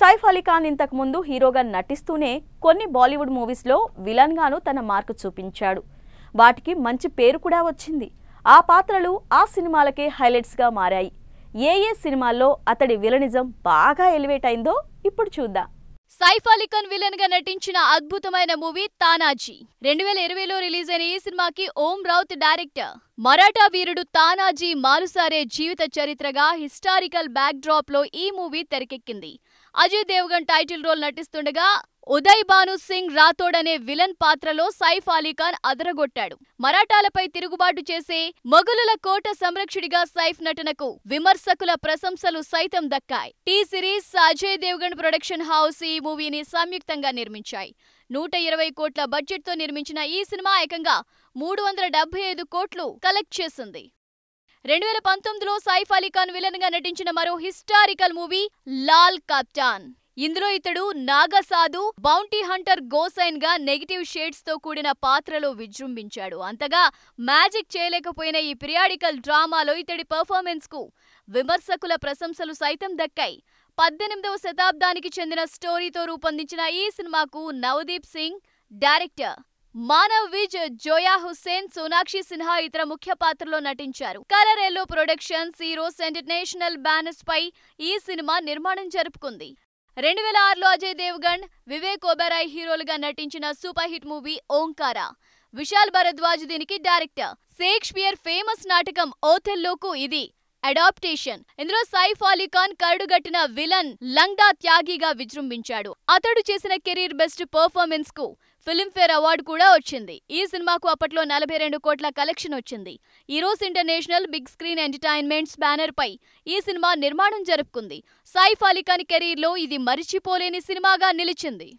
సైఫ్ అలీఖాన్ ఇంతకుముందు హీరోగా నటిస్తూనే కొన్ని బాలీవుడ్ మూవీస్లో విలన్గాను తన మార్కు చూపించాడు వాటికి మంచి పేరు కూడా వచ్చింది ఆ పాత్రలు ఆ సినిమాలకే హైలైట్స్గా మారాయి ఏ ఏ సినిమాల్లో అతడి విలనిజం బాగా ఎలివేట్ అయిందో ఇప్పుడు చూద్దాం సైఫ్ అలీఖాన్ విలన్ గా నటించిన అద్భుతమైన మూవీ తానాజీ రెండు వేల ఇరవైలో రిలీజ్ అయిన ఈ సినిమాకి ఓం రౌత్ డైరెక్టర్ మరాఠా వీరుడు తానాజీ మారుసారే జీవిత చరిత్రగా హిస్టారికల్ బ్యాక్ డ్రాప్ లో ఈ మూవీ తెరకెక్కింది అజయ్ దేవగన్ టైటిల్ రోల్ నటిస్తుండగా ఉదయ్ భాను సింగ్ రాథోడ్ అనే విలన్ పాత్రలో సైఫ్ అలీఖాన్ అదరగొట్టాడు మరాఠాలపై తిరుగుబాటు చేసే మొగలుల కోట సంరక్షుడిగా సైఫ్ నటనకు విమర్శకుల ప్రశంసలు సైతం దక్కాయి T series Ajay Devgan production house ఈ మూవీని సంయుక్తంగా నిర్మించాయి నూట ఇరవై కోట్ల బడ్జెట్తో నిర్మించిన ఈ సినిమా ఏకంగా మూడు వందల డెబ్బై ఐదు కోట్లు కలెక్ట్ చేసింది రెండు వేల పంతొమ్మిదిలో సైఫ్ అలీఖాన్ విలన్ గా నటించిన మరో హిస్టారికల్ మూవీ లాల్ కప్టాన్ ఇందులో ఇతడు నాగసాధు బౌంటీ హంటర్ గోసైన్ గా నెగిటివ్ షేడ్స్ తో కూడిన పాత్రలో విజృంభించాడు అంతగా మ్యాజిక్ చేయలేకపోయిన ఈ పిరియాడికల్ డ్రామాలో ఇతడి పర్ఫార్మెన్స్ కు విమర్శకుల ప్రశంసలు సైతం దక్కాయి పద్దెనిమిదవ శతాబ్దానికి చెందిన స్టోరీతో రూపొందించిన ఈ సినిమాకు నవదీప్ సింగ్ డైరెక్టర్ మానవ్ విజ్ జోయా హుస్సేన్ సోనాక్షి సిన్హా ఇతర ముఖ్య పాత్రలో నటించారు Colour Yellow Productions Eros International banners పై ఈ సినిమా నిర్మాణం జరుపుకుంది రెండు వేల ఆరులో అజయ్ దేవ్గణ్ వివేక్ ఓబెరాయ్ హీరోలుగా నటించిన super hit movie Omkara Vishal Bhardwaj దీనికి డైరెక్టర్ షేక్స్పియర్ ఫేమస్ నాటకం ఓథెల్లోకు ఇది అడాప్టేషన్ ఇందులో సైఫ్ అలీ ఖాన్ కరుడుగట్టిన విలన్ లంగ్డా త్యాగిగా విజృంభించాడు అతడు చేసిన కెరీర్ బెస్ట్ పర్ఫార్మెన్స్ కు ఫిలింఫేర్ అవార్డు కూడా వచ్చింది ఈ సినిమాకు అప్పట్లో నలభై రెండు కోట్ల కలెక్షన్ వచ్చింది Eros International big screen entertainments banner పై ఈ సినిమా నిర్మాణం జరుపుకుంది సైఫ్ అలీఖాన్ కెరీర్లో ఇది మరిచిపోలేని సినిమాగా నిలిచింది